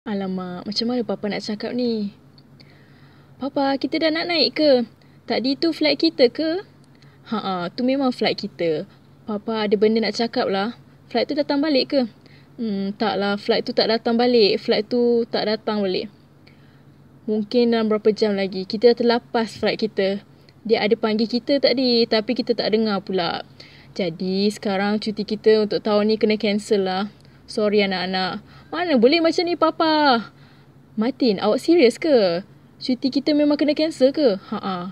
Alamak, macam mana Papa nak cakap ni? Papa, kita dah nak naik ke? Tadi tu flight kita ke? Haa, tu memang flight kita. Papa ada benda nak cakap lah. Flight tu datang balik ke? Hmm, taklah. Flight tu tak datang balik. Flight tu tak datang balik. Mungkin dalam berapa jam lagi. Kita dah terlepas flight kita. Dia ada panggil kita tadi. Tapi kita tak dengar pula. Jadi sekarang cuti kita untuk tahun ni kena cancel lah. Sorry anak-anak. Mana boleh macam ni papa? Martin, awak serius ke? Cuti kita memang kena cancel ke? Ha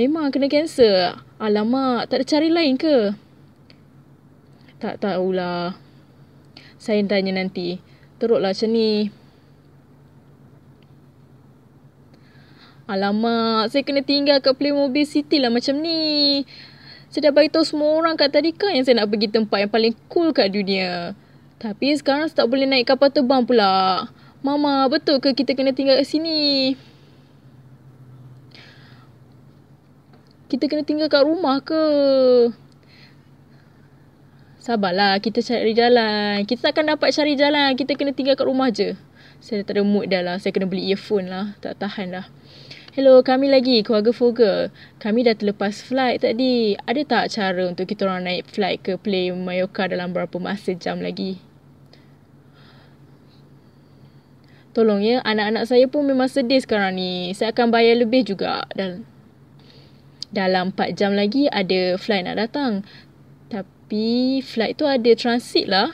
Memang kena cancel. Alamak, tak ada cari lain ke? Tak tahulah. Saya tanya nanti. Teruklah macam ni. Alamak, saya kena tinggal kat Playmobil City lah macam ni. Saya dah beritahu semua orang kat tadika yang saya nak pergi tempat yang paling cool kat dunia. Tapi sekarang tak boleh naik kapal terbang pula. Mama, betul ke kita kena tinggal kat sini? Kita kena tinggal kat rumah ke? Sabarlah, kita cari jalan. Kita takkan dapat cari jalan. Kita kena tinggal kat rumah je. Saya tak ada mood dah lah. Saya kena beli earphone lah. Tak tahan lah. Hello, kami lagi, keluarga Foga. Kami dah terlepas flight tadi. Ada tak cara untuk kita orang naik flight ke play Mallorca dalam berapa masa jam lagi? Tolong ya, anak-anak saya pun memang sedih sekarang ni. Saya akan bayar lebih juga. Dan dalam 4 jam lagi ada flight nak datang. Tapi flight tu ada transit lah.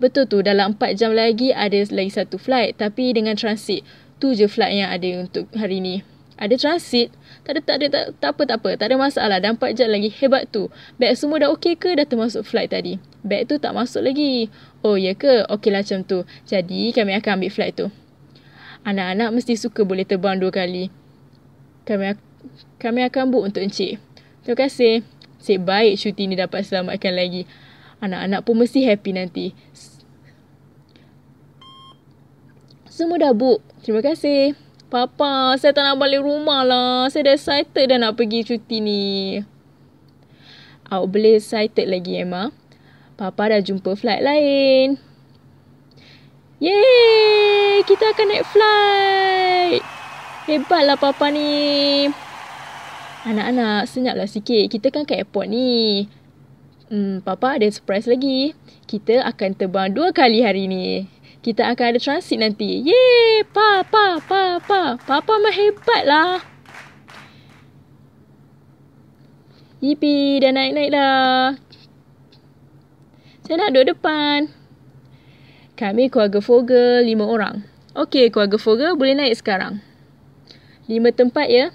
Betul tu, dalam 4 jam lagi ada lagi satu flight. Tapi dengan transit, tu je flight yang ada untuk hari ni. Ada transit tak ada tak ada tak, tak apa tak apa tak ada masalah dapat jet lagi hebat tu bag semua dah okey ke dah termasuk flight tadi bag tu tak masuk lagi oh ya ke lah macam tu jadi kami akan ambil flight tu anak-anak mesti suka boleh terbang dua kali kami kami akan book untuk encik terima kasih Cik baik cuti ni dapat selamatkan lagi. Anak-anak pun mesti happy nanti. Semua dah book. Terima kasih. Papa, saya tak nak balik rumah lah. Saya dah excited dah nak pergi cuti ni. Awak boleh excited lagi, Emma. Papa dah jumpa flight lain. Yeay! Kita akan naik flight! Hebatlah Papa ni. Anak-anak, senyaplah sikit. Kita kan kat airport ni. Hmm, Papa ada surprise lagi. Kita akan terbang dua kali hari ni. Kita akan ada transit nanti. Yeay! Papa, Papa. Papa mah hebat lah. Yipi, e dah naik-naik dah. Saya nak duduk depan. Kami keluarga Fogel, lima orang. Okey, keluarga Fogel boleh naik sekarang. Lima tempat ya.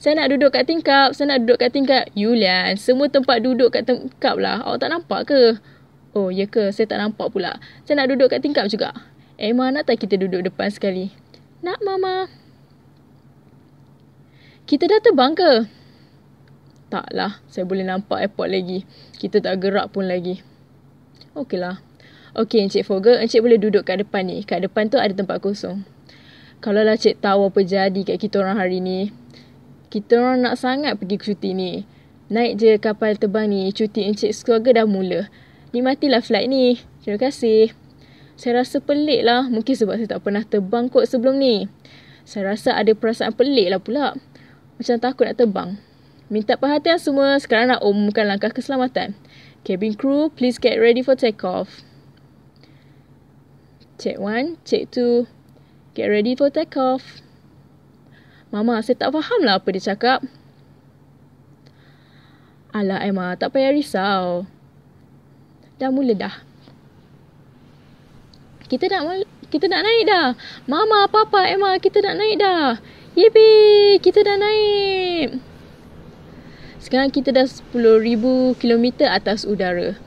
Saya nak duduk kat tingkap, saya nak duduk kat tingkap. Yulian, semua tempat duduk kat tingkap lah. Awak tak nampak ke? Oh, ya ke? Saya tak nampak pula. Saya nak duduk kat tingkap juga. Eh, mana tak kita duduk depan sekali? Nak, Mama? Kita dah terbang ke? Taklah, saya boleh nampak airport lagi. Kita tak gerak pun lagi. Okeylah. Okey, Encik Fogel, Encik boleh duduk kat depan ni. Kat depan tu ada tempat kosong. Kalau lah Encik tahu apa jadi kat kita orang hari ni. Kita orang nak sangat pergi cuti ni. Naik je kapal terbang ni. Cuti Encik sekeluarga dah mula. Nikmatilah flight ni. Terima kasih. Saya rasa pelik lah. Mungkin sebab saya tak pernah terbang kot sebelum ni. Saya rasa ada perasaan pelik lah pula. Macam takut nak terbang. Minta perhatian semua sekarang nak umumkan langkah keselamatan. Cabin crew, please get ready for take off. Check one, check two. Get ready for take off. Mama, saya tak faham lah apa dia cakap. Alah Emma, tak payah risau. Dah mula dah kita nak kita nak naik dah. Mama, papa, Emma, kita nak naik dah. Yipi, kita dah naik. Sekarang kita dah 10,000 km atas udara.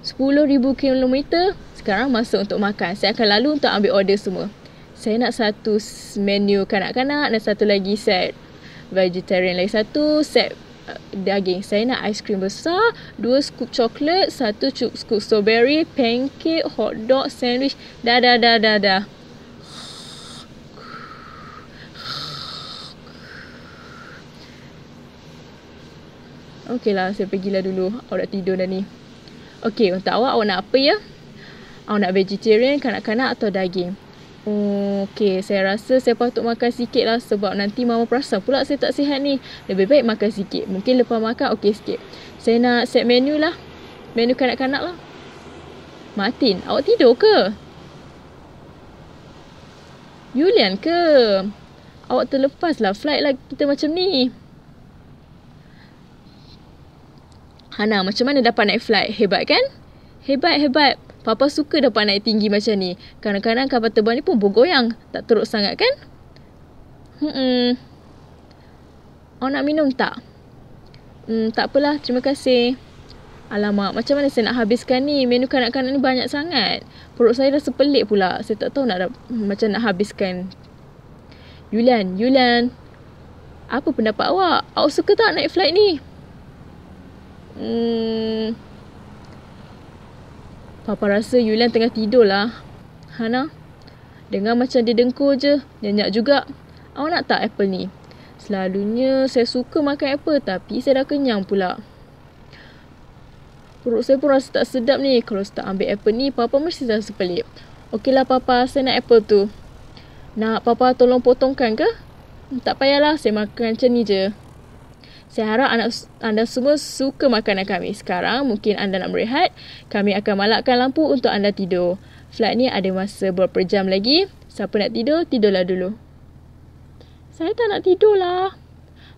10,000 km. Sekarang masa untuk makan. Saya akan lalu untuk ambil order semua. Saya nak satu menu kanak-kanak dan satu lagi set vegetarian lagi satu set Uh, daging. Saya nak ice cream besar, dua scoop coklat, satu scoop strawberry, pancake, hot dog, sandwich. Dah, dah, dah, dah, dah. okay lah, saya pergi lah dulu. Awak dah tidur dah ni. okay untuk awak, awak nak apa ya? Awak nak vegetarian, kanak-kanak atau daging? Okay, saya rasa saya patut makan sikit lah sebab nanti mama perasan pula saya tak sihat ni. Lebih baik makan sikit. Mungkin lepas makan okay sikit. Saya nak set menu lah. Menu kanak-kanak lah. Martin, awak tidur ke? Julian ke? Awak terlepas lah flight lah kita macam ni. Hana, macam mana dapat naik flight? Hebat kan? Hebat, hebat. Papa suka dapat naik tinggi macam ni. Kadang-kadang kapal terbang ni pun bergoyang. Tak teruk sangat kan? Hmm. Awak nak minum tak? Hmm, tak apalah. Terima kasih. Alamak, macam mana saya nak habiskan ni? Menu kanak-kanak ni banyak sangat. Perut saya dah sepelik pula. Saya tak tahu nak da- hmm, macam nak habiskan. Yulian, Yulian. Apa pendapat awak? Awak suka tak naik flight ni? Hmm, Papa rasa Yulian tengah tidur lah. Hana, dengar macam dia dengkur je. Nyanyak juga. Awak nak tak apple ni? Selalunya saya suka makan apple tapi saya dah kenyang pula. Perut saya pun rasa tak sedap ni. Kalau saya tak ambil apple ni, Papa mesti rasa Okey lah Papa, saya nak apple tu. Nak Papa tolong potongkan ke? Tak payahlah, saya makan macam ni je. Saya harap anak anda semua suka makanan kami. Sekarang mungkin anda nak berehat. Kami akan malakkan lampu untuk anda tidur. Flight ni ada masa beberapa jam lagi. Siapa nak tidur, tidurlah dulu. Saya tak nak tidur lah.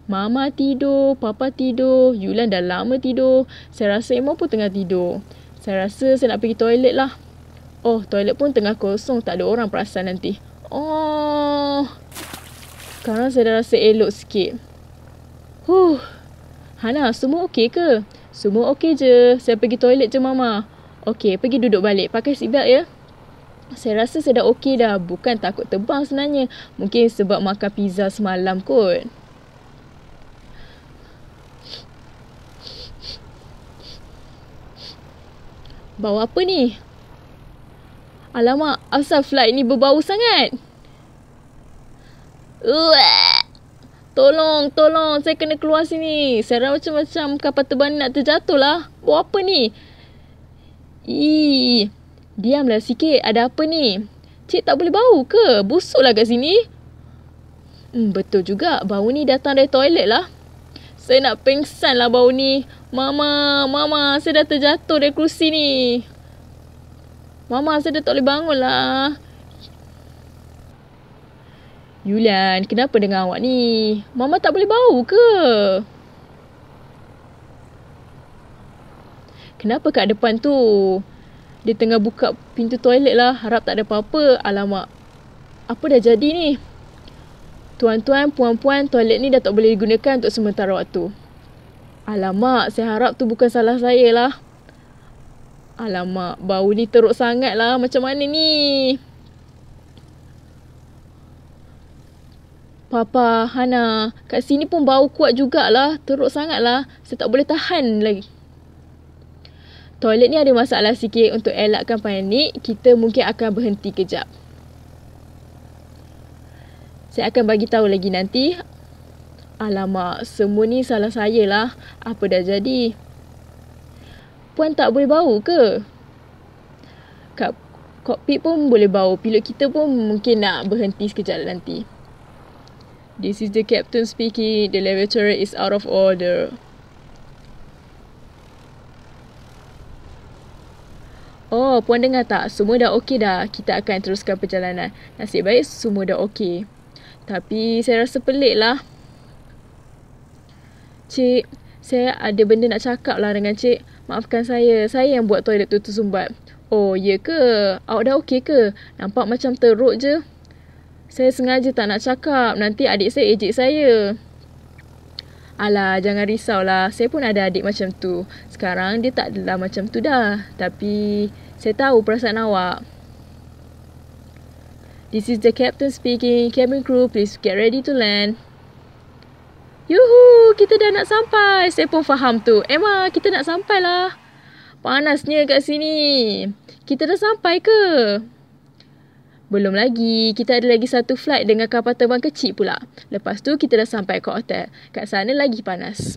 Mama tidur, Papa tidur, Yulan dah lama tidur. Saya rasa Emma pun tengah tidur. Saya rasa saya nak pergi toilet lah. Oh, toilet pun tengah kosong. Tak ada orang perasan nanti. Oh. Sekarang saya dah rasa elok sikit. Huh. Hana, semua okey ke? Semua okey je. Saya pergi toilet je, Mama. Okey, pergi duduk balik. Pakai seatbelt ya. Saya rasa saya dah okey dah. Bukan takut terbang sebenarnya. Mungkin sebab makan pizza semalam kot. Bau apa ni? Alamak, asal flight ni berbau sangat? Uah! Tolong, tolong. Saya kena keluar sini. Saya rasa macam-macam kapal terbang nak terjatuh lah. Buat apa ni? Ih, diamlah sikit. Ada apa ni? Cik tak boleh bau ke? Busuklah kat sini. Hmm, betul juga. Bau ni datang dari toilet lah. Saya nak pengsan lah bau ni. Mama, mama. Saya dah terjatuh dari kerusi ni. Mama, saya dah tak boleh bangun lah. Yulian, kenapa dengan awak ni? Mama tak boleh bau ke? Kenapa kat depan tu? Dia tengah buka pintu toilet lah. Harap tak ada apa-apa. Alamak. Apa dah jadi ni? Tuan-tuan, puan-puan, toilet ni dah tak boleh digunakan untuk sementara waktu. Alamak, saya harap tu bukan salah saya lah. Alamak, bau ni teruk sangat lah. Macam mana ni? Ni. Papa, Hana, kat sini pun bau kuat jugalah. Teruk sangatlah. Saya tak boleh tahan lagi. Toilet ni ada masalah sikit untuk elakkan panik, kita mungkin akan berhenti kejap. Saya akan bagi tahu lagi nanti. Alamak, semua ni salah saya lah. Apa dah jadi? Puan tak boleh bau ke? Kat kokpit pun boleh bau. Pilot kita pun mungkin nak berhenti sekejap nanti. This is the captain speaking. The laboratory is out of order. Oh, puan dengar tak? Semua dah okey dah. Kita akan teruskan perjalanan. Nasib baik semua dah okey. Tapi saya rasa pelik lah. Cik, saya ada benda nak cakap lah dengan cik. Maafkan saya. Saya yang buat toilet tu tersumbat. Oh, ya ke? Awak dah okey ke? Nampak macam teruk je. Saya sengaja tak nak cakap. Nanti adik saya ejek saya. Alah, jangan risaulah. Saya pun ada adik macam tu. Sekarang dia tak adalah macam tu dah. Tapi saya tahu perasaan awak. This is the captain speaking. Cabin crew, please get ready to land. Yuhu, kita dah nak sampai. Saya pun faham tu. Emma, kita nak sampai lah. Panasnya kat sini. Kita dah sampai ke? Belum lagi, kita ada lagi satu flight dengan kapal terbang kecil pula. Lepas tu, kita dah sampai ke hotel. Kat sana lagi panas.